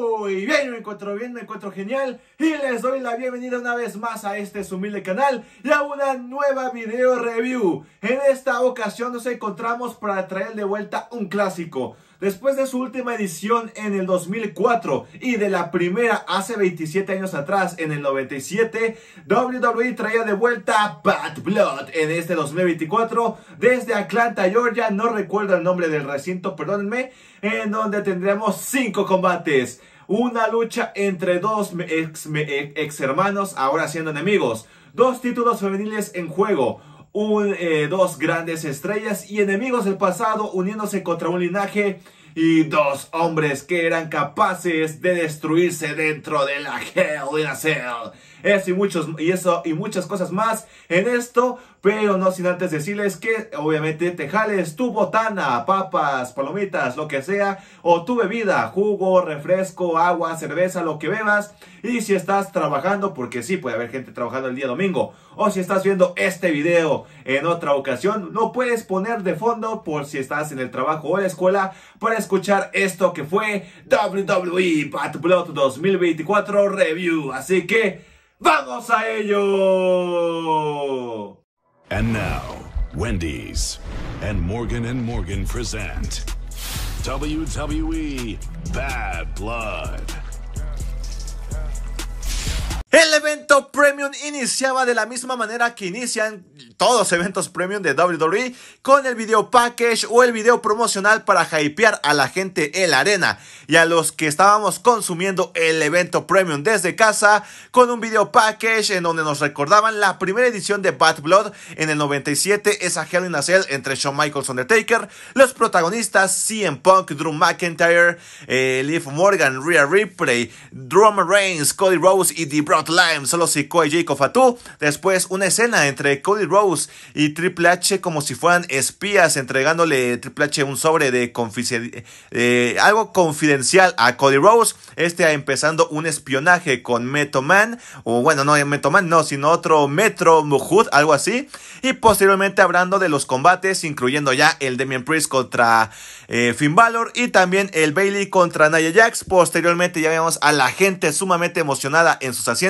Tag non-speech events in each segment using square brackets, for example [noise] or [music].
muy bien, me encuentro bien, me encuentro genial y les doy la bienvenida una vez más a este humilde canal y a una nueva video review. En esta ocasión nos encontramos para traer de vuelta un clásico. Después de su última edición en el 2004 y de la primera hace 27 años atrás en el 97, WWE traía de vuelta a Bad Blood en este 2024 desde Atlanta, Georgia, no recuerdo el nombre del recinto, perdónenme, en donde tendremos 5 combates. Una lucha entre dos ex hermanos ahora siendo enemigos. Dos títulos femeniles en juego eh, dos grandes estrellas y enemigos del pasado uniéndose contra un linaje y dos hombres que eran capaces de destruirse dentro de la Hell [laughs] in a Cell. Eso y, muchos, y eso y muchas cosas más en esto, pero no sin antes decirles que obviamente te jales tu botana, papas, palomitas, lo que sea, o tu bebida, jugo, refresco, agua, cerveza, lo que bebas. Y si estás trabajando, porque sí puede haber gente trabajando el día domingo, o si estás viendo este video en otra ocasión, No puedes poner de fondo por si estás en el trabajo o en la escuela para escuchar esto que fue WWE Blood 2024 Review. Así que... ¡Vamos a ello! And now, Wendy's and Morgan and Morgan present WWE Bad Blood. El evento Premium iniciaba de la misma manera que inician todos los eventos Premium de WWE con el video package o el video promocional para hypear a la gente en la arena y a los que estábamos consumiendo el evento Premium desde casa con un video package en donde nos recordaban la primera edición de Bad Blood en el 97, esa Hell in a entre Shawn Michaels Undertaker, los protagonistas CM Punk, Drew McIntyre, eh, Morgan, Rhea Ripley, Drum Reigns, Cody Rose y The Brown solo si y Jacob Fatu. Después una escena entre Cody Rose y Triple H como si fueran espías entregándole Triple H un sobre de eh, algo confidencial a Cody Rose. Este empezando un espionaje con Metoman, O bueno, no Metoman no, sino otro Metro Mujut, algo así. Y posteriormente hablando de los combates, incluyendo ya el Demian Priest contra eh, Finn Balor y también el Bailey contra Nia Jax. Posteriormente ya vemos a la gente sumamente emocionada en sus asientos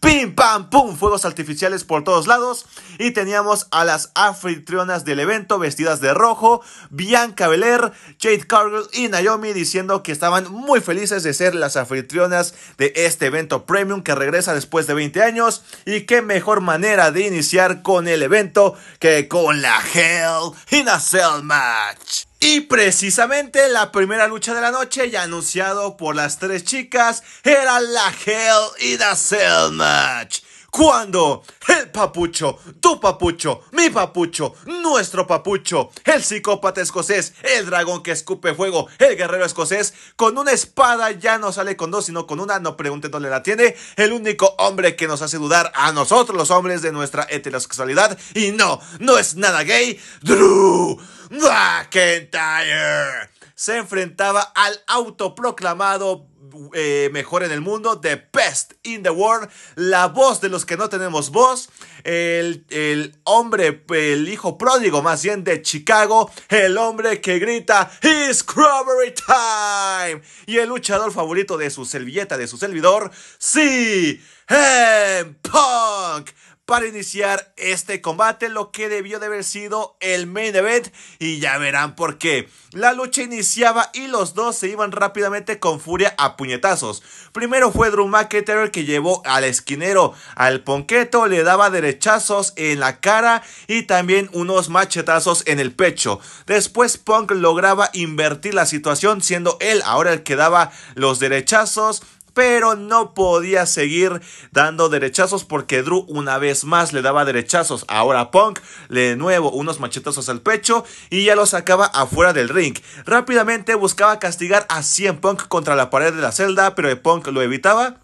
pim, pam, pum, fuegos artificiales por todos lados. Y teníamos a las anfitrionas del evento vestidas de rojo, Bianca Belair, Jade Cargill y Naomi diciendo que estaban muy felices de ser las anfitrionas de este evento premium que regresa después de 20 años. Y qué mejor manera de iniciar con el evento que con la Hell in a Cell Match. Y precisamente la primera lucha de la noche, ya anunciado por las tres chicas, era la Hell y the Cell Match cuando el papucho, tu papucho, mi papucho, nuestro papucho, el psicópata escocés, el dragón que escupe fuego, el guerrero escocés, con una espada ya no sale con dos, sino con una, no pregunten dónde la tiene, el único hombre que nos hace dudar a nosotros los hombres de nuestra heterosexualidad, y no, no es nada gay, Drew McIntyre. Se enfrentaba al autoproclamado eh, mejor en el mundo, The Best in the World, la voz de los que no tenemos voz, el, hombre, el hijo pródigo más bien de Chicago, el hombre que grita It's Crawberry Time y el luchador favorito de su servilleta, de su servidor, CM Punk para iniciar este combate, lo que debió de haber sido el main event y ya verán por qué. La lucha iniciaba y los dos se iban rápidamente con furia a puñetazos. Primero fue Drew McIntyre que llevó al esquinero al ponqueto, le daba derechazos en la cara y también unos machetazos en el pecho. Después Punk lograba invertir la situación siendo él ahora el que daba los derechazos pero no podía seguir dando derechazos porque Drew una vez más le daba derechazos. Ahora Punk le de nuevo unos machetazos al pecho y ya lo sacaba afuera del ring. Rápidamente buscaba castigar a 100 Punk contra la pared de la celda, pero Punk lo evitaba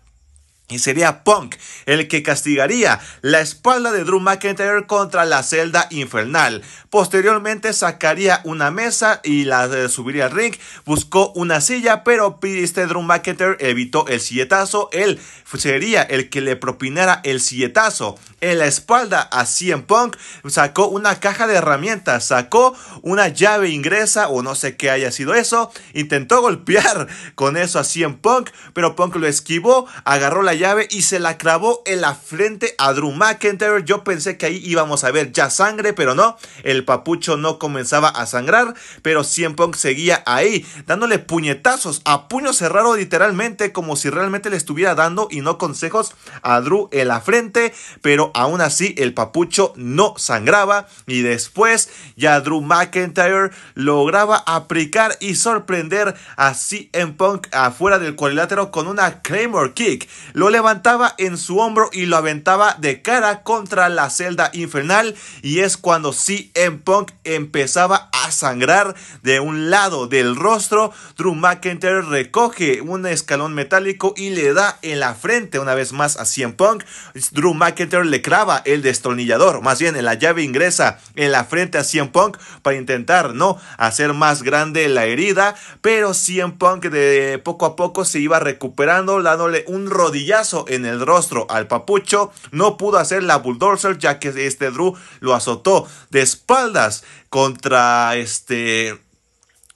y sería Punk el que castigaría la espalda de Drew McIntyre contra la celda infernal. Posteriormente sacaría una mesa y la eh, subiría al ring. Buscó una silla, pero este Drew McIntyre evitó el silletazo. Él sería el que le propinara el silletazo en la espalda a CM Punk. Sacó una caja de herramientas, sacó una llave ingresa o no sé qué haya sido eso. Intentó golpear [laughs] con eso a CM Punk, pero Punk lo esquivó, agarró la llave y se la clavó en la frente a Drew McIntyre. Yo pensé que ahí íbamos a ver ya sangre, pero no. El papucho no comenzaba a sangrar, pero CM Punk seguía ahí, dándole puñetazos a puño cerrado literalmente, como si realmente le estuviera dando y no consejos a Drew en la frente, pero aún así el papucho no sangraba y después ya Drew McIntyre lograba aplicar y sorprender a CM Punk afuera del cuadrilátero con una Claymore Kick lo levantaba en su hombro y lo aventaba de cara contra la celda infernal. Y es cuando CM Punk empezaba a sangrar de un lado del rostro. Drew McIntyre recoge un escalón metálico y le da en la frente una vez más a CM Punk. Drew McIntyre le clava el destornillador, más bien la llave ingresa en la frente a CM Punk para intentar, ¿no? Hacer más grande la herida. Pero CM Punk de poco a poco se iba recuperando, dándole un rodillazo en el rostro al papucho. No pudo hacer la bulldozer ya que este Drew lo azotó de espaldas contra este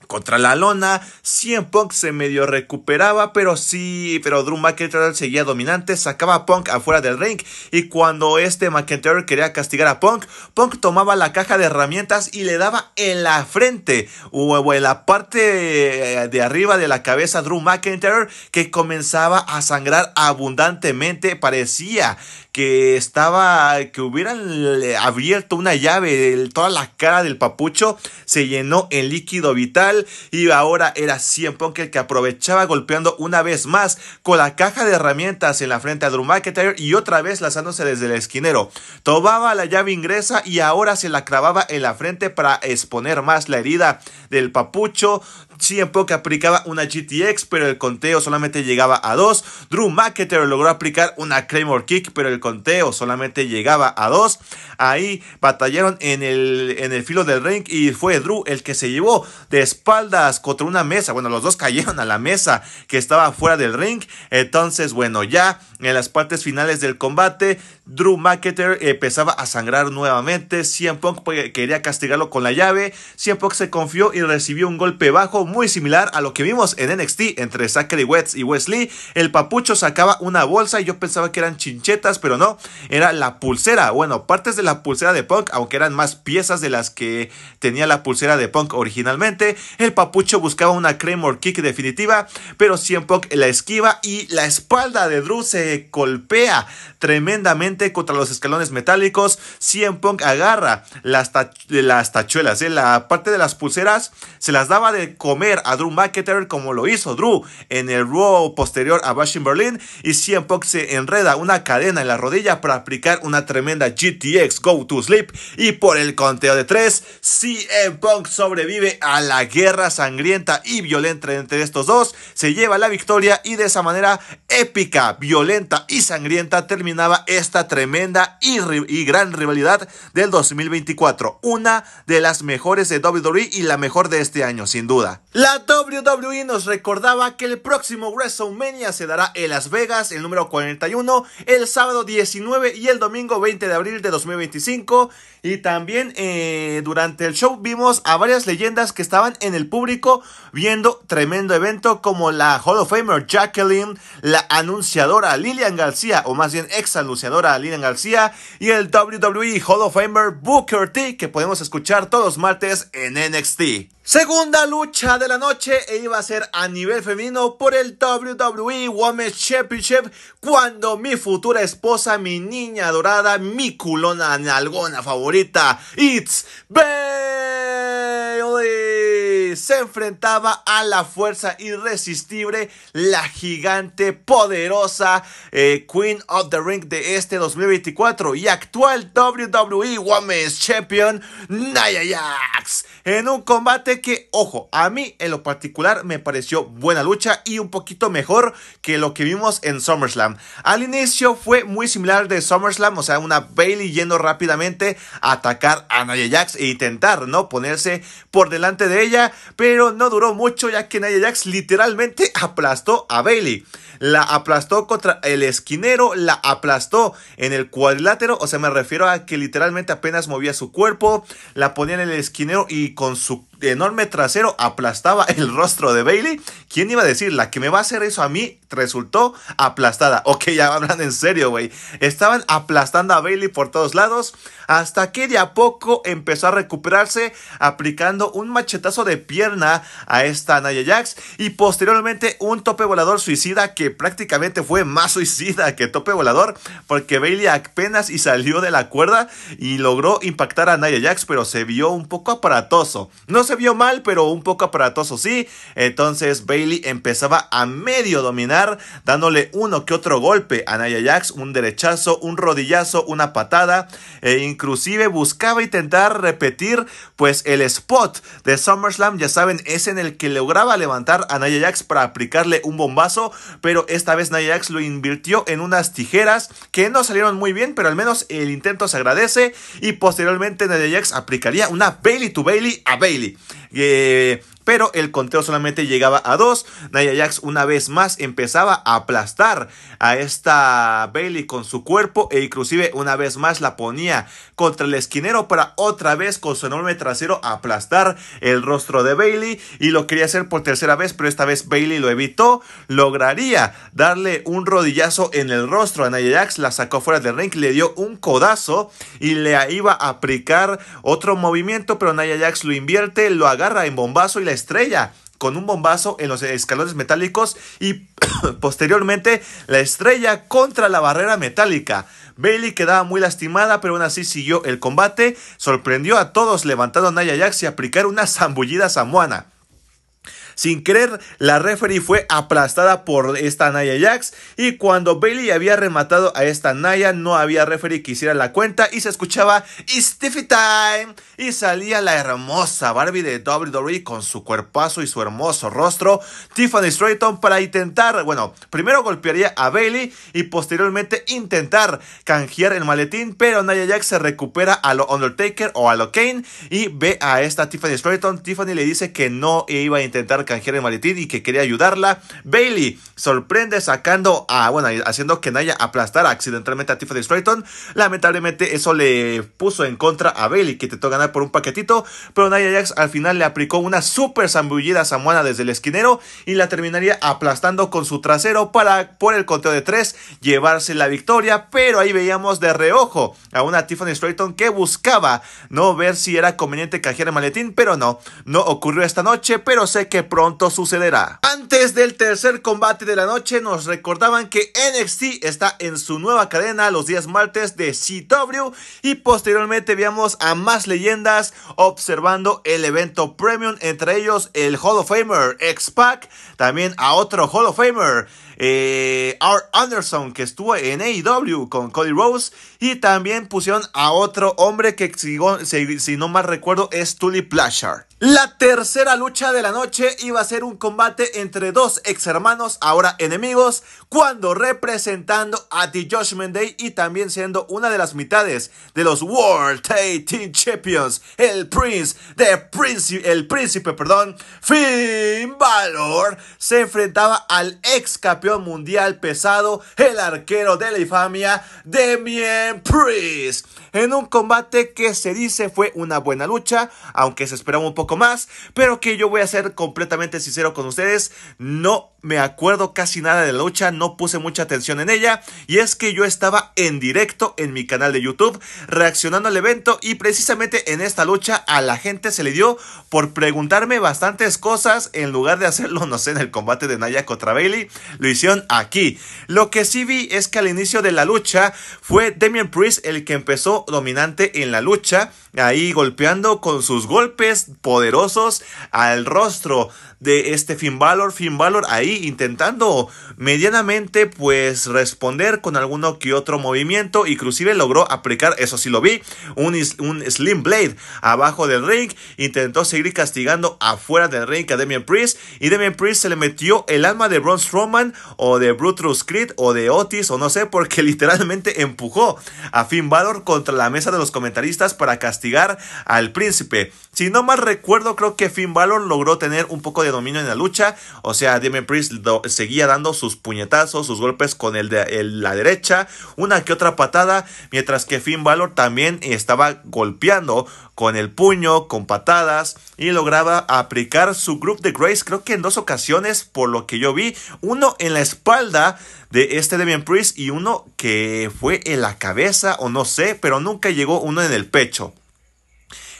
contra la lona. 100 Punk se medio recuperaba, pero sí, pero Drew McIntyre seguía dominante, sacaba a Punk afuera del ring y cuando este McIntyre quería castigar a Punk, Punk tomaba la caja de herramientas y le daba en la frente o en la parte eh, de arriba de la cabeza a Drew McIntyre que comenzaba a sangrar abundantemente, parecía que estaba, que hubieran eh, abierto una llave, toda la cara del papucho se llenó en líquido vital y ahora era CM Punk el que aprovechaba golpeando una vez más con la caja de herramientas en la frente a Drew McIntyre y otra vez lanzándose desde el esquinero. Tomaba la llave ingresa y ahora se la clavaba en la frente para exponer más la herida del papucho. CM Punk aplicaba una GTX, pero el conteo solamente llegaba a dos, Drew McIntyre logró aplicar una Claymore Kick, pero el conteo solamente llegaba a dos Ahí batallaron en el, en el filo del ring y fue Drew el que se llevó. Después espaldas contra una mesa. Bueno, los dos cayeron a la mesa que estaba fuera del ring. Entonces, bueno, ya en las partes finales del combate Drew McIntyre eh, empezaba a sangrar nuevamente. CM Punk pues, quería castigarlo con la llave. CM Punk se confió y recibió un golpe bajo muy similar a lo que vimos en NXT entre Zachary Wetz y Wesley. El papucho sacaba una bolsa y yo pensaba que eran chinchetas, pero no, era la pulsera. Bueno, partes de la pulsera de Punk, aunque eran más piezas de las que tenía la pulsera de Punk originalmente. El papucho buscaba una Claymore Kick definitiva, pero CM Punk la esquiva y la espalda de Drew se golpea tremendamente contra los escalones metálicos. CM Punk agarra las, tachuelas, ¿eh? la parte de las pulseras, se las daba de comer a Drew McIntyre como lo hizo Drew en el Raw posterior a Bash Berlin. Y CM Punk se enreda una cadena en la rodilla para aplicar una tremenda GTX Go to Sleep. Y por el conteo de tres, CM Punk sobrevive a la guerra sangrienta y violenta entre estos dos. Se lleva la victoria y de esa manera épica, violenta y sangrienta terminaba esta tremenda y, gran rivalidad del 2024. Una de las mejores de WWE y la mejor de este año, sin duda. La WWE nos recordaba que el próximo WrestleMania se dará en Las Vegas, el número 41, el sábado 19 y el domingo 20 de abril de 2025. Y también eh, durante el show vimos a varias leyendas que estaban en el público viendo tremendo evento como la Hall of Famer Jacqueline, la anunciadora Lilian García, o más bien ex anunciadora Lina García y el WWE Hall of Famer Booker T que podemos escuchar todos los martes en NXT. Segunda lucha de la noche e iba a ser a nivel femenino por el WWE Women's Championship cuando mi futura esposa, mi niña dorada, mi culona nalgona favorita, It's be se enfrentaba a la fuerza irresistible, la gigante poderosa eh, Queen of the Ring de este 2024 y actual WWE Women's Champion Nia Jax. En un combate que, ojo, a mí en lo particular me pareció buena lucha y un poquito mejor que lo que vimos en SummerSlam. Al inicio fue muy similar de SummerSlam, o sea, una Bailey yendo rápidamente a atacar a Nia Jax e intentar, ¿no? Ponerse por delante de ella, pero no duró mucho ya que Nia Jax literalmente aplastó a Bailey. La aplastó contra el esquinero, la aplastó en el cuadrilátero, o sea, me refiero a que literalmente apenas movía su cuerpo, la ponía en el esquinero y con su enorme trasero aplastaba [laughs] el rostro de Bailey. ¿Quién iba a decir? La que me va a hacer eso a mí resultó aplastada. Ok, ya hablan en serio, güey. Estaban aplastando a Bailey por todos lados hasta que de a poco empezó a recuperarse aplicando un machetazo de pierna a esta Naya Jax y posteriormente un tope volador suicida que prácticamente fue más suicida que tope volador porque Bailey apenas y salió de la cuerda y logró impactar a Naya Jax pero se vio un poco aparatoso. No se vio mal, pero un poco aparatoso sí. Entonces Bailey empezaba a medio dominar, dándole uno que otro golpe a Naya Jax, un derechazo, un rodillazo, una patada, e inclusive buscaba intentar repetir pues el spot de SummerSlam, ya saben, es en el que lograba levantar a Naya Jax para aplicarle un bombazo, pero esta vez Naya Jax lo invirtió en unas tijeras que no salieron muy bien, pero al menos el intento se agradece y posteriormente Naya Jax aplicaría una Bailey to Bailey a Bailey que pero el conteo solamente llegaba a dos. Naya Jax una vez más empezaba a aplastar a esta Bailey con su cuerpo e inclusive una vez más la ponía contra el esquinero para otra vez con su enorme trasero aplastar el rostro de Bailey y lo quería hacer por tercera vez, pero esta vez Bailey lo evitó, lograría darle un rodillazo en el rostro a Naya Jax, la sacó fuera del ring, le dio un codazo y le iba a aplicar otro movimiento, pero Naya Jax lo invierte, lo agarra en bombazo y le estrella con un bombazo en los escalones metálicos y [coughs] posteriormente la estrella contra la barrera metálica. Bailey quedaba muy lastimada, pero aún así siguió el combate, sorprendió a todos levantando a Naya Jax y aplicar una zambullida samuana. Sin querer, la referee fue aplastada por esta Naya Jax y cuando Bailey había rematado a esta Naya no había referee que hiciera la cuenta y se escuchaba Stiffy Time y salía la hermosa Barbie de WWE con su cuerpazo y su hermoso rostro, Tiffany Stratton para intentar, bueno, primero golpearía a Bailey y posteriormente intentar canjear el maletín, pero Naya Jax se recupera a lo Undertaker o a lo Kane y ve a esta Tiffany Stratton. Tiffany le dice que no iba a intentar cajera el maletín y que quería ayudarla. Bailey sorprende sacando a, bueno, haciendo que Naya aplastara accidentalmente a Tiffany Strayton Lamentablemente eso le puso en contra a Bailey, que intentó ganar por un paquetito, pero Naya Jax al final le aplicó una super zambullida samuana desde el esquinero y la terminaría aplastando con su trasero para, por el conteo de 3, llevarse la victoria, pero ahí veíamos de reojo a una Tiffany Strayton que buscaba no ver si era conveniente cajera el maletín, pero no, no ocurrió esta noche, pero sé que pronto sucederá. Antes del tercer combate de la noche nos recordaban que NXT está en su nueva cadena los días martes de CW y posteriormente veamos a más leyendas observando el evento premium, entre ellos el Hall of Famer X-Pac, también a otro Hall of Famer, Art eh, Anderson, que estuvo en AEW con Cody Rose, y también pusieron a otro hombre que, si, si no mal recuerdo, es Tully Blanchard. La tercera lucha de la noche iba a ser un combate entre dos ex hermanos, ahora enemigos, cuando representando a The Judgment Day y también siendo una de las mitades de los World Tag Champions, el Prince, de príncipe, el príncipe, perdón, Finn Balor, se enfrentaba al ex campeón mundial pesado, el arquero de la infamia, Damien Priest en un combate que se dice fue una buena lucha, aunque se esperaba un poco más, pero que yo voy a ser completamente sincero con ustedes, no me acuerdo casi nada de la lucha, no puse mucha atención en ella, y es que yo estaba en directo en mi canal de YouTube reaccionando al evento y precisamente en esta lucha a la gente se le dio por preguntarme bastantes cosas en lugar de hacerlo, [laughs] no sé, en el combate de Naya contra Bailey, lo hicieron aquí. Lo que sí vi es que al inicio de la lucha fue Damian Priest el que empezó dominante en la lucha, ahí golpeando con sus golpes poderosos al rostro de este Finn Balor, Finn Balor ahí intentando medianamente pues responder con alguno que otro movimiento. Inclusive logró aplicar, eso sí lo vi, un, un Slim Blade abajo del ring. Intentó seguir castigando afuera del ring a Demian Priest. Y Demian Priest se le metió el alma de Braun Strowman o de Brutus Creed o de Otis o no sé porque [laughs] literalmente empujó a Finn Balor contra la mesa de los comentaristas para castigar al príncipe. Si no mal recuerdo creo que Finn Balor logró tener un poco de dominio en la lucha. O sea, Demian Priest seguía dando sus puñetazos, sus golpes con el de la derecha, una que otra patada, mientras que Finn Balor también estaba golpeando con el puño, con patadas y lograba aplicar su group de Grace creo que en dos ocasiones por lo que yo vi, uno en la espalda de este Demian Priest y uno que fue en la cabeza o no sé, pero nunca llegó uno en el pecho.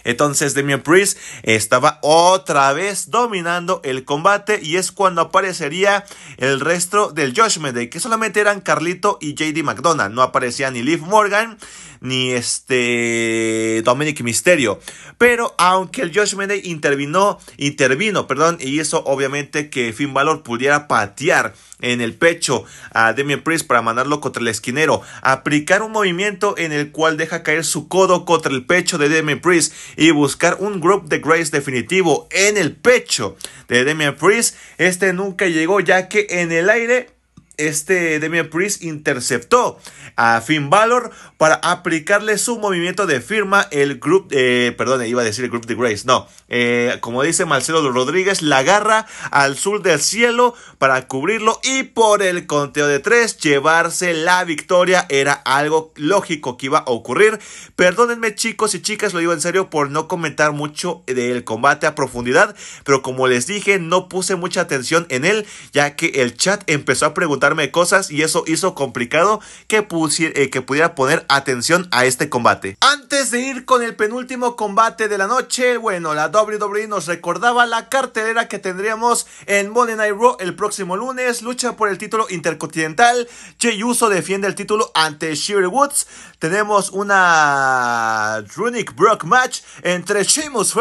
Entonces Demian Priest estaba otra vez dominando el combate y es cuando aparecería el resto del Josh Day, que solamente eran Carlito y JD McDonald. No aparecía ni Liv Morgan ni este Dominic Misterio. Pero aunque el Josh Day intervino, intervino, perdón, y eso obviamente que Finn Balor pudiera patear en el pecho a Demian Priest para mandarlo contra el esquinero, aplicar un movimiento en el cual deja caer su codo contra el pecho de Demian Priest y buscar un Group de Grace definitivo en el pecho de Demian Priest. Este nunca llegó ya que en el aire este Demian Priest interceptó a Finn Balor para aplicarle su movimiento de firma, el Group, eh, perdón, iba a decir el Group de Grace, no, eh, como dice Marcelo Rodríguez, la agarra al sur del cielo para cubrirlo y por el conteo de tres llevarse la victoria era algo lógico que iba a ocurrir. Perdónenme chicos y chicas, lo digo en serio por no comentar mucho del combate a profundidad, pero como les dije, no puse mucha atención en él, ya que el chat empezó a preguntar cosas y eso hizo complicado que, eh, que pudiera poner atención a este combate. Antes de ir con el penúltimo combate de la noche, bueno, la WWE nos recordaba la cartelera que tendríamos en Monday Night Raw el próximo lunes, lucha por el título intercontinental, Cheyuso Uso defiende el título ante Sheer Woods, tenemos una Runic Brock match entre Sheamus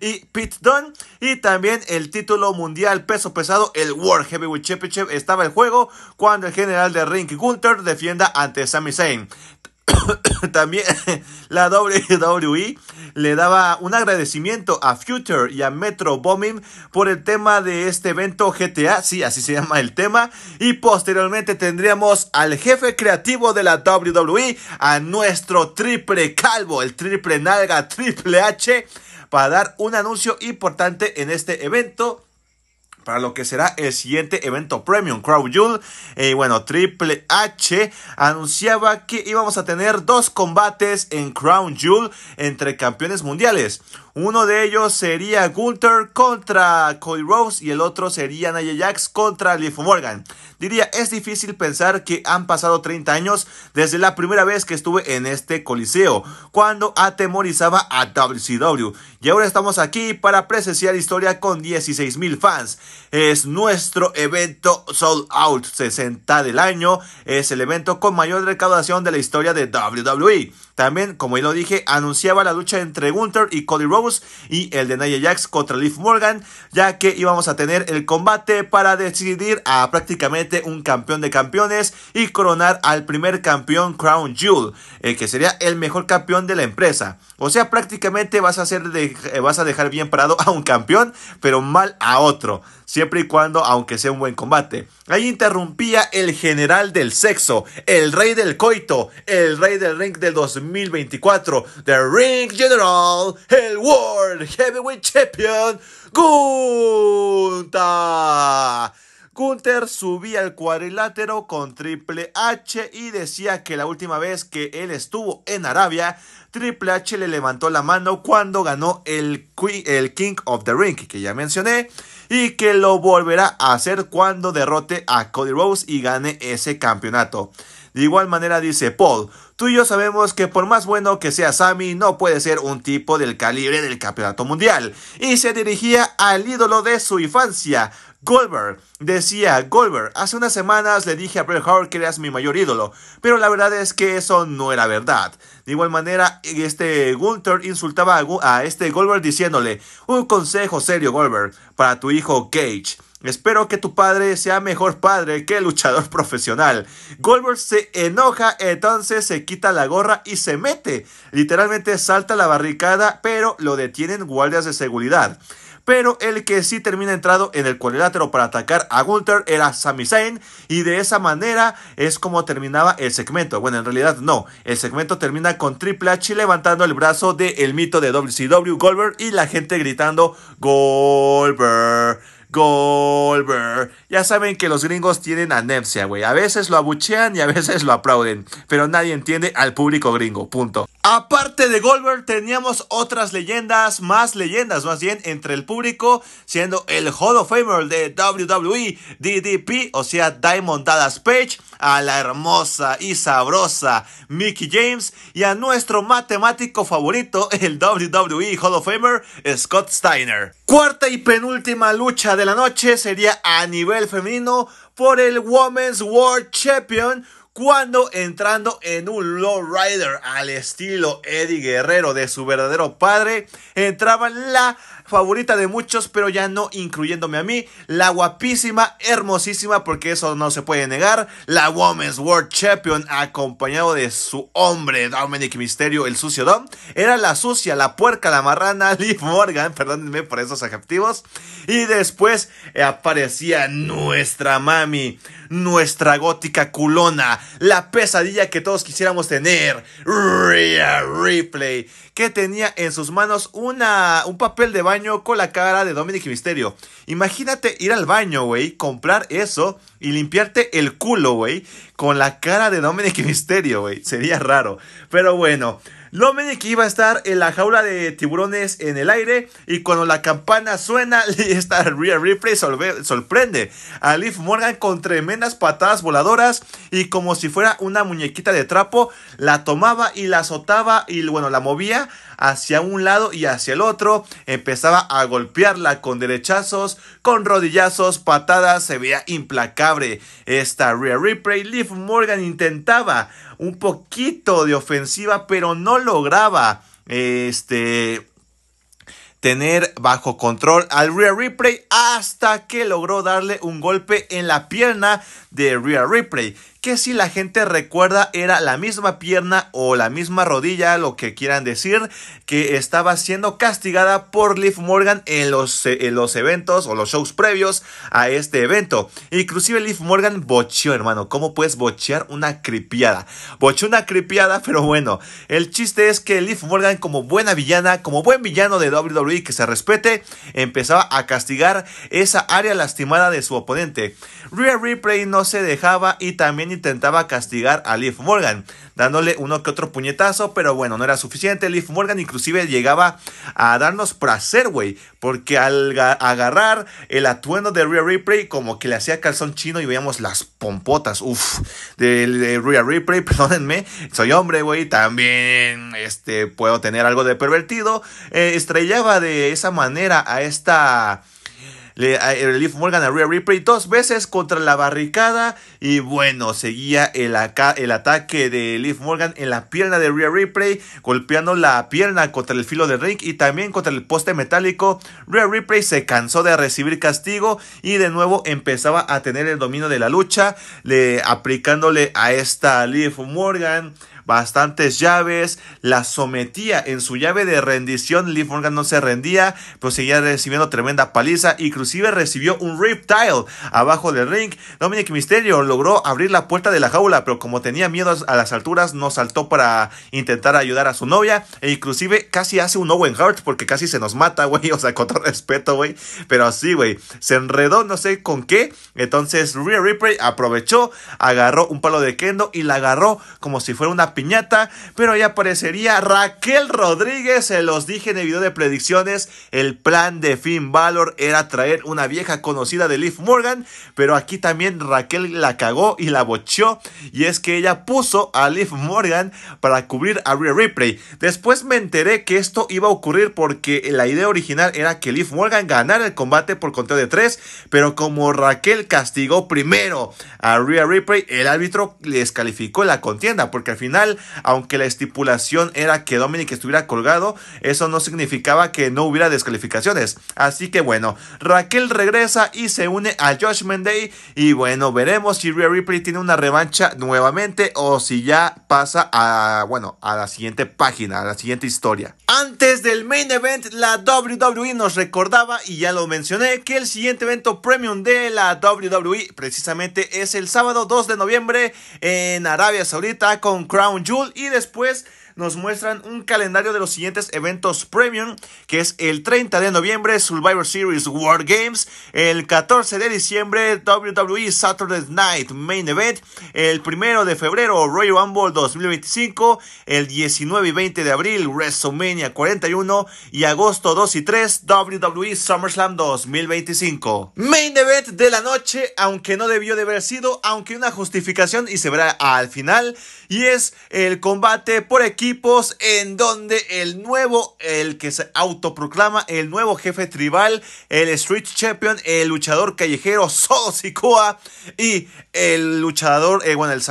y Pete Dunne y también el título mundial peso pesado, el World Heavyweight Championship estaba en juego, cuando el general de Ring Gunther defienda ante Sami Zayn. [coughs] También [coughs] la WWE le daba un agradecimiento a Future y a Metro Bombing por el tema de este evento GTA, sí, así se llama el tema. Y posteriormente tendríamos al jefe creativo de la WWE, a nuestro triple calvo, el triple nalga, triple H, para dar un anuncio importante en este evento para lo que será el siguiente evento premium, Crown Jewel. Y eh, bueno, Triple H anunciaba que íbamos a tener dos combates en Crown Jewel entre campeones mundiales. Uno de ellos sería Gunther contra Cody Rose y el otro sería Nia Jax contra Leif Morgan. Diría, es difícil pensar que han pasado 30 años desde la primera vez que estuve en este coliseo, cuando atemorizaba a WCW. Y ahora estamos aquí para presenciar historia con 16.000 fans. Es nuestro evento Sold Out 60 del año. Es el evento con mayor recaudación de la historia de WWE. También, como ya lo dije, anunciaba la lucha entre Gunter y Cody Rose y el de Nia Jax contra Liv Morgan, ya que íbamos a tener el combate para decidir a prácticamente un campeón de campeones y coronar al primer campeón Crown Jewel, eh, que sería el mejor campeón de la empresa. O sea, prácticamente vas a, hacer eh, vas a dejar bien parado a un campeón, pero mal a otro, siempre y cuando, aunque sea un buen combate. Ahí interrumpía el general del sexo, el rey del coito, el rey del ring del 2024, The Ring General, el World Heavyweight Champion, Gunta. Gunther subía al cuadrilátero con Triple H y decía que la última vez que él estuvo en Arabia, Triple H le levantó la mano cuando ganó el, King of the Ring, que ya mencioné, y que lo volverá a hacer cuando derrote a Cody Rose y gane ese campeonato. De igual manera dice Paul, tú y yo sabemos que por más bueno que sea Sammy, no puede ser un tipo del calibre del campeonato mundial. Y se dirigía al ídolo de su infancia, Goldberg decía, Goldberg, hace unas semanas le dije a Bret Hart que eras mi mayor ídolo, pero la verdad es que eso no era verdad. De igual manera, este Gunther insultaba a, este Goldberg diciéndole, un consejo serio Goldberg para tu hijo Cage. Espero que tu padre sea mejor padre que luchador [laughs] profesional. Goldberg se enoja, entonces se quita la gorra y se mete. Literalmente salta la barricada, pero lo detienen guardias de seguridad pero el que sí termina entrado en el cuadrilátero para atacar a Gunther era Sami Zayn y de esa manera es como terminaba el segmento. Bueno, en realidad no, el segmento termina con Triple H levantando el brazo del mito de WCW Goldberg y la gente gritando Goldberg. Goldberg. Ya saben que los gringos tienen anemia, güey. A veces lo abuchean y a veces lo aplauden, pero nadie entiende al público gringo, punto. Aparte de Goldberg, teníamos otras leyendas, más leyendas más bien, entre el público, siendo el Hall of Famer de WWE, DDP, o sea, Diamond Dallas Page a la hermosa y sabrosa Mickey James y a nuestro matemático favorito, el WWE Hall of Famer Scott Steiner. Cuarta y penúltima lucha de la noche sería a nivel femenino por el Women's World Champion cuando entrando en un lowrider al estilo Eddie Guerrero de su verdadero padre, entraba la favorita de muchos, pero ya no incluyéndome a mí, la guapísima, hermosísima, porque eso no se puede negar, la Women's World Champion, acompañado de su hombre, Dominic Misterio, el sucio Dom, era la sucia, la puerca, la marrana, [laughs] Liv Morgan, perdónenme por esos adjetivos, y después eh, aparecía nuestra mami, nuestra gótica culona, la pesadilla que todos quisiéramos tener, Rhea Ripley, que tenía en sus manos una, un papel de baño con la cara de Dominic Misterio. Imagínate ir al baño, güey, comprar eso y limpiarte el culo, güey, con la cara de Dominic Misterio, güey. Sería raro. Pero bueno, que iba a estar en la jaula de tiburones en el aire y cuando la campana suena, [laughs] esta Rear Replay sorprende a Liv Morgan con tremendas patadas voladoras y como si fuera una muñequita de trapo, la tomaba y la azotaba y bueno, la movía hacia un lado y hacia el otro, empezaba a golpearla con derechazos, con rodillazos, patadas, se veía implacable. Esta Rhea Ripley, Liv Morgan intentaba un poquito de ofensiva, pero no lograba este, tener bajo control al Rear Replay hasta que logró darle un golpe en la pierna de Rear Replay que si la gente recuerda era la misma pierna o la misma rodilla, lo que quieran decir, que estaba siendo castigada por Liv Morgan en los, eh, los eventos o los shows previos a este evento. Inclusive Liv Morgan bocheó, hermano. ¿Cómo puedes bochear una cripiada? Bocheó una cripiada, [laughs] pero bueno. El chiste es que Liv Morgan como buena villana, como buen villano de WWE que se respete, empezaba a castigar esa área lastimada de su oponente. Rhea replay no se dejaba y también intentaba castigar a Leaf Morgan, dándole uno que otro puñetazo, pero bueno, no era suficiente. Leaf Morgan inclusive llegaba a darnos placer, güey, porque al agarrar el atuendo de Rhea Ripley, como que le hacía calzón chino y veíamos las pompotas, uff, de, de Rhea [laughs] perdónenme, soy hombre, güey, también este, puedo tener algo de pervertido. Eh, estrellaba de esa manera a esta le, Morgan a Rear replay dos veces contra la barricada. Y bueno, seguía el, el ataque de Leaf Morgan en la pierna de Rear Replay golpeando la pierna contra el filo de ring y también contra el poste metálico. Rear Replay se cansó de recibir castigo y de nuevo empezaba a tener el dominio de la lucha, le, aplicándole a esta Leaf Morgan bastantes llaves, la sometía en su llave de rendición, Liv Morgan no se rendía, pero pues seguía recibiendo tremenda paliza, inclusive recibió un Riptile abajo del ring, Dominic Mysterio logró abrir la puerta de la jaula, pero como tenía miedo a las alturas, no saltó para intentar ayudar a su novia, e inclusive casi hace un Owen Hart, porque casi se nos mata, [laughs] güey, o sea, con todo respeto, güey, pero así, güey, se enredó, no sé con qué, entonces Rhea Ripley aprovechó, agarró un palo de kendo y la agarró como si fuera una pero ahí aparecería Raquel Rodríguez. Se los dije en el video de predicciones, el plan de Finn Balor era traer una vieja conocida de Liv Morgan, pero aquí también Raquel la cagó y la bocheó, y es que ella puso a Liv Morgan para cubrir a Rhea Ripley. Después me enteré que esto iba a ocurrir porque la idea original era que Liv Morgan ganara el combate por conteo de 3, pero como Raquel castigó primero a Rhea Ripley, el árbitro les calificó la contienda, porque al final aunque la estipulación era que Dominic estuviera colgado, eso no significaba que no hubiera descalificaciones. Así que bueno, Raquel regresa y se une a Josh Day y bueno, veremos si Rhea Ripley tiene una revancha nuevamente o si ya pasa a, bueno, a la siguiente página, a la siguiente historia. Antes del main event, la WWE nos recordaba y ya lo mencioné que el siguiente evento premium de la WWE precisamente es el sábado 2 de noviembre en Arabia Saudita con Crown y después nos muestran un calendario de los siguientes eventos premium, que es el 30 de noviembre Survivor Series War Games, el 14 de diciembre WWE Saturday Night Main Event, el 1 de febrero Royal Rumble 2025, el 19 y 20 de abril WrestleMania 41 y agosto 2 y 3 WWE SummerSlam 2025. Main Event de la noche, aunque no debió de haber sido, aunque una justificación y se verá al final y es el combate por equipos en donde el nuevo, el que se autoproclama el nuevo jefe tribal, el Street Champion, el luchador callejero Solo Sikoa y el luchador, eh, bueno, el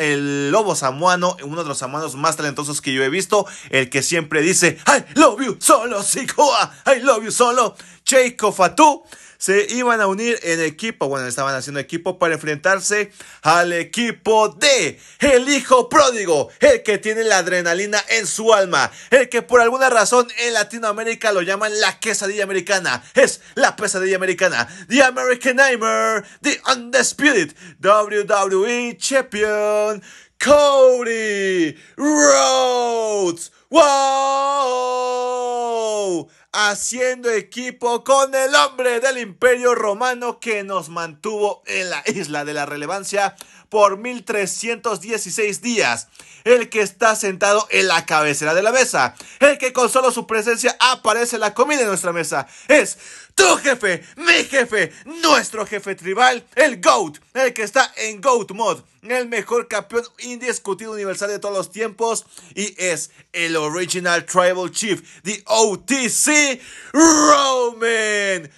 el lobo samuano, uno de los samuanos más talentosos que yo he visto, el que siempre dice, I love you, Solo Sicoa I love you, Solo, Cheiko Fatu se iban a unir en equipo, bueno, estaban haciendo equipo para enfrentarse al equipo de el hijo pródigo, el que tiene la adrenalina en su alma, el que por alguna razón en Latinoamérica lo llaman la quesadilla americana, es la pesadilla americana, The American Nightmare, The Undisputed WWE Champion. Cody Rhodes. Wow! haciendo equipo con el hombre del imperio romano que nos mantuvo en la isla de la relevancia por 1316 días, el que está sentado en la cabecera de la mesa, el que con solo su presencia aparece la comida en nuestra mesa, es tu jefe, mi jefe, nuestro jefe tribal, el GOAT, el que está en GOAT Mod, el mejor campeón indiscutido universal de todos los tiempos y es el Original Tribal Chief, the OTC Roman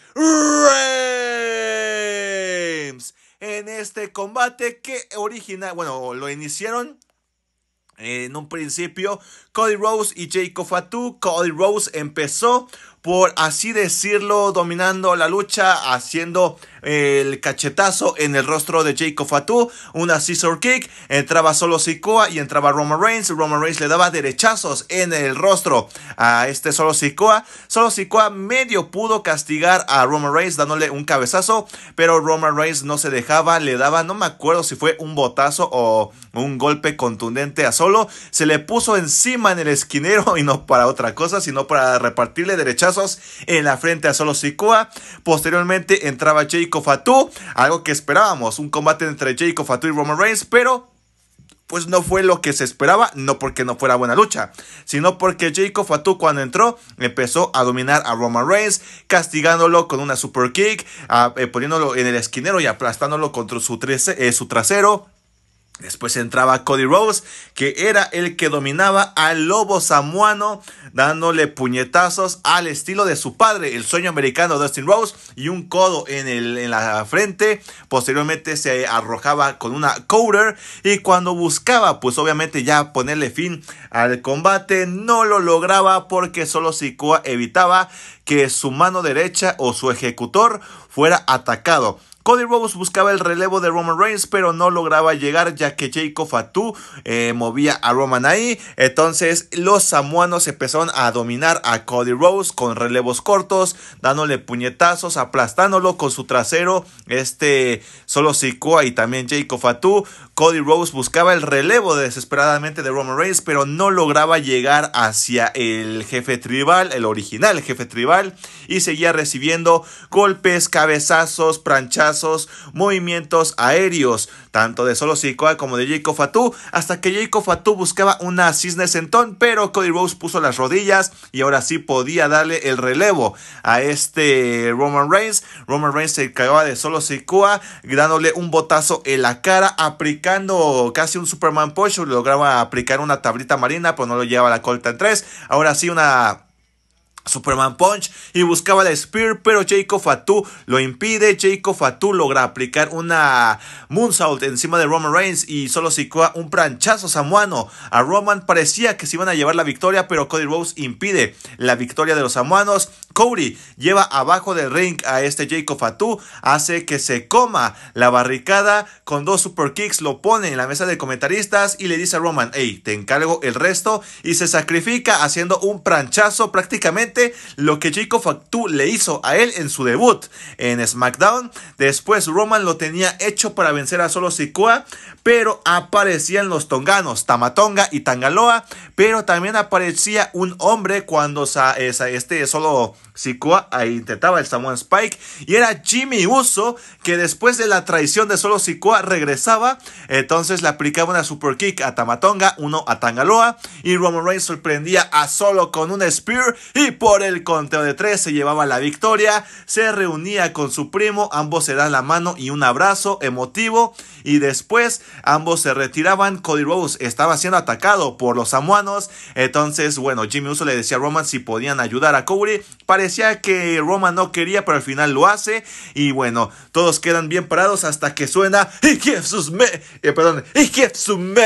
Reigns en este combate que origina, bueno, lo iniciaron en un principio, Cody Rose y Jacob Fatu. Cody Rose empezó por así decirlo, dominando la lucha, haciendo eh, el cachetazo en el rostro de Jacob Fatu, una scissor kick, entraba solo Sikoa y entraba Roman Reigns, Roman Reigns le daba derechazos en el rostro a este solo Sikoa, solo Sikoa medio pudo castigar a Roman Reigns dándole un cabezazo, pero Roman Reigns no se dejaba, le daba, no me acuerdo si fue un botazo o un golpe contundente a solo, se le puso encima en el esquinero [laughs] y no para otra cosa, sino para repartirle derechazos en la frente a Solo Sikoa. Posteriormente entraba Jacob Fatu, algo que esperábamos, un combate entre Jacob Fatu y Roman Reigns, pero pues no fue lo que se esperaba, no porque no fuera buena lucha, sino porque Jacob Fatu cuando entró empezó a dominar a Roman Reigns, castigándolo con una super kick, ah, eh, poniéndolo en el esquinero y aplastándolo contra su eh, trasero. Después entraba Cody Rose, que era el que dominaba al lobo samuano, dándole puñetazos al estilo de su padre, el sueño americano Dustin Rose, y un codo en, el, en la frente. Posteriormente se arrojaba con una coder, y cuando buscaba, pues obviamente ya ponerle fin al combate, no lo lograba porque solo Sikoa evitaba que su mano derecha o su ejecutor fuera atacado. Cody Rose buscaba el relevo de Roman Reigns, pero no lograba llegar ya que Jacob Fatu eh, movía a Roman ahí. Entonces los samuanos empezaron a dominar a Cody Rose con relevos cortos, dándole puñetazos, aplastándolo con su trasero. Este solo Sikoa y también Jacob Fatu. Cody Rose buscaba el relevo desesperadamente de Roman Reigns, pero no lograba llegar hacia el jefe tribal, el original jefe tribal, y seguía recibiendo golpes, cabezazos, pranchazos, movimientos aéreos, tanto de Solo Sikoa como de Jacob Fatu, hasta que Jacob Fatu buscaba una cisne sentón, pero Cody Rose puso las rodillas y ahora sí podía darle el relevo a este Roman Reigns. Roman Reigns se cagaba de Solo Sikoa, dándole un botazo en la cara, aplicando casi un Superman punch lograba aplicar una tablita marina, pero pues no lo llevaba la colta en 3. Ahora sí, una Superman Punch y buscaba la Spear, pero Jacob Fatu lo impide. Jacob Fatu logra aplicar una Moonsault encima de Roman Reigns y solo coa un planchazo samuano. A Roman parecía que se iban a llevar la victoria, pero Cody Rose impide la victoria de los samuanos. Cody lleva abajo del ring a este Jacob Fatu, hace que se coma la barricada con dos super kicks, lo pone en la mesa de comentaristas y le dice a Roman, hey, te encargo el resto y se sacrifica haciendo un pranchazo prácticamente lo que Jacob Fatu le hizo a él en su debut en SmackDown. Después Roman lo tenía hecho para vencer a Solo Sikoa, pero aparecían los tonganos, Tamatonga y Tangaloa, pero también aparecía un hombre cuando este solo Sikoa intentaba el Samoan Spike y era Jimmy Uso que después de la traición de solo Sikoa regresaba, entonces le aplicaba una super kick a Tamatonga, uno a Tangaloa y Roman Reigns sorprendía a solo con un spear y por el conteo de tres se llevaba la victoria, se reunía con su primo, ambos se dan la mano y un abrazo emotivo y después ambos se retiraban, Cody Rose estaba siendo atacado por los samoanos, entonces bueno, Jimmy Uso le decía a Roman si podían ayudar a Cody para Decía que Roma no quería, pero al final lo hace. Y bueno, todos quedan bien parados hasta que suena. sus me. Eh, perdón. su me.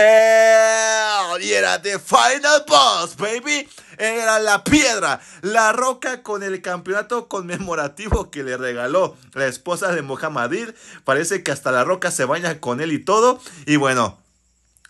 Y era The Final Boss, baby. Era la piedra, la roca con el campeonato conmemorativo que le regaló la esposa de Mohamadil. Parece que hasta la roca se baña con él y todo. Y bueno,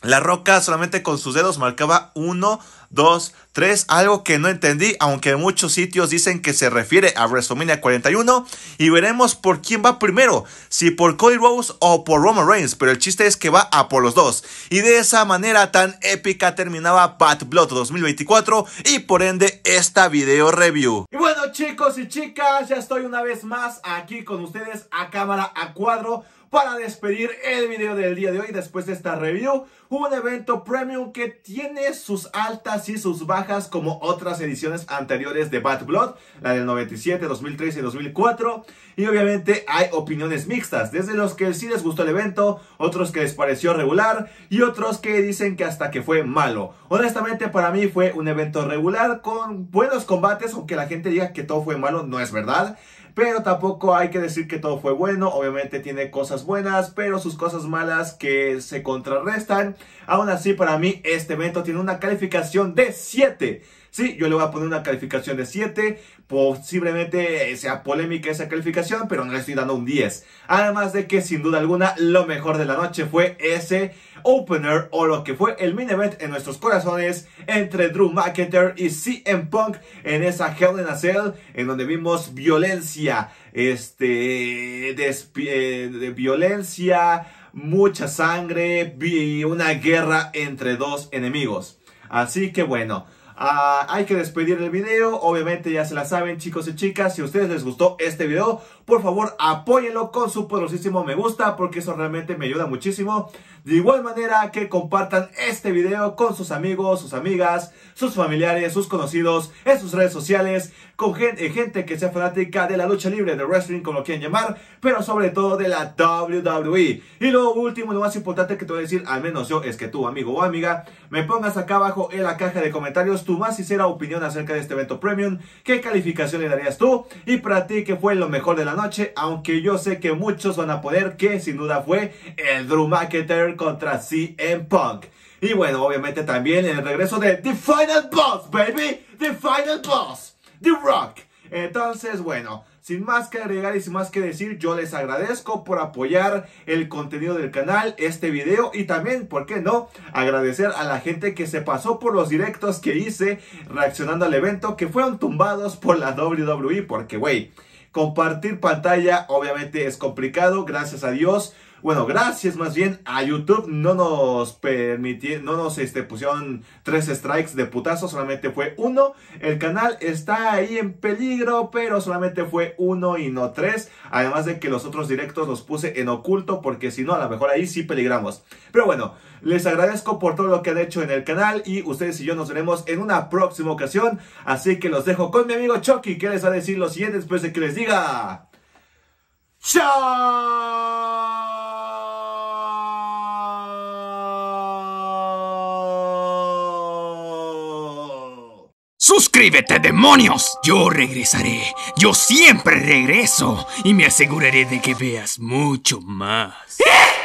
la Roca solamente con sus dedos marcaba 1, 2, 3, algo que no entendí, aunque muchos sitios dicen que se refiere a WrestleMania 41 y veremos por quién va primero, si por Cody Rose o por Roman Reigns, pero el chiste es que va a por los dos. Y de esa manera tan épica terminaba Bad Blood 2024 y por ende esta video review. Y bueno chicos y chicas, ya estoy una vez más aquí con ustedes a cámara a cuadro para despedir el video del día de hoy después de esta review. Un evento premium que tiene sus altas y sus bajas como otras ediciones anteriores de Bad Blood, la del 97, 2003 y 2004. Y obviamente hay opiniones mixtas, desde los que sí les gustó el evento, otros que les pareció regular y otros que dicen que hasta que fue malo. Honestamente para mí fue un evento regular con buenos combates, aunque la gente diga que todo fue malo, no es verdad pero tampoco hay que decir que todo fue bueno, obviamente tiene cosas buenas, pero sus cosas malas que se contrarrestan. Aún así, para mí este evento tiene una calificación de 7. Sí, yo le voy a poner una calificación de 7. Posiblemente eh, sea polémica esa calificación, pero no le estoy dando un 10. Además de que sin duda alguna lo mejor de la noche fue ese opener o lo que fue el mini event en nuestros corazones entre Drew McIntyre y CM Punk en esa Hell in a Cell en donde vimos violencia, este, eh, violencia, mucha sangre y una guerra entre dos enemigos. Así que bueno, Ah, hay que despedir el video. Obviamente ya se la saben, chicos y chicas. Si a ustedes les gustó este video, por favor apóyenlo con su poderosísimo me gusta porque eso realmente me ayuda muchísimo. De igual manera que compartan este video con sus amigos, sus amigas, sus familiares, sus conocidos, en sus redes sociales, con eh, gente, que sea fanática de la lucha libre, de wrestling, como lo quieran llamar, pero sobre todo de la WWE. Y lo último, lo más importante que te voy a decir, al menos yo, es que tú, amigo o amiga, me pongas acá abajo en la caja de comentarios tu más sincera opinión acerca de este evento premium, qué calificación le darías tú y para ti qué fue lo mejor de la aunque yo sé que muchos van a poder que sin duda fue el Drew McIntyre contra CM Punk. Y bueno, obviamente también el regreso de The Final Boss, baby, The Final Boss, The Rock. Entonces, bueno, sin más que agregar y sin más que decir, yo les agradezco por apoyar el contenido del canal, este video y también, ¿por qué no? Agradecer a la gente que se pasó por los directos que hice reaccionando al evento que fueron tumbados por la WWE porque, güey... Compartir pantalla obviamente es complicado, gracias a Dios. Bueno, gracias más bien a YouTube no nos permitieron, no nos este, pusieron tres strikes de putazo, solamente fue uno. El canal está ahí en peligro, pero solamente fue uno y no tres. Además de que los otros directos los puse en oculto, porque si no, a lo mejor ahí sí peligramos. Pero bueno, les agradezco por todo lo que han hecho en el canal y ustedes y yo nos veremos en una próxima ocasión. Así que los dejo con mi amigo Chucky que les va a decir lo siguiente después de que les diga... ¡Chao! ¡Suscríbete, demonios! Yo regresaré, yo siempre regreso y me aseguraré de que veas mucho más. ¿Eh?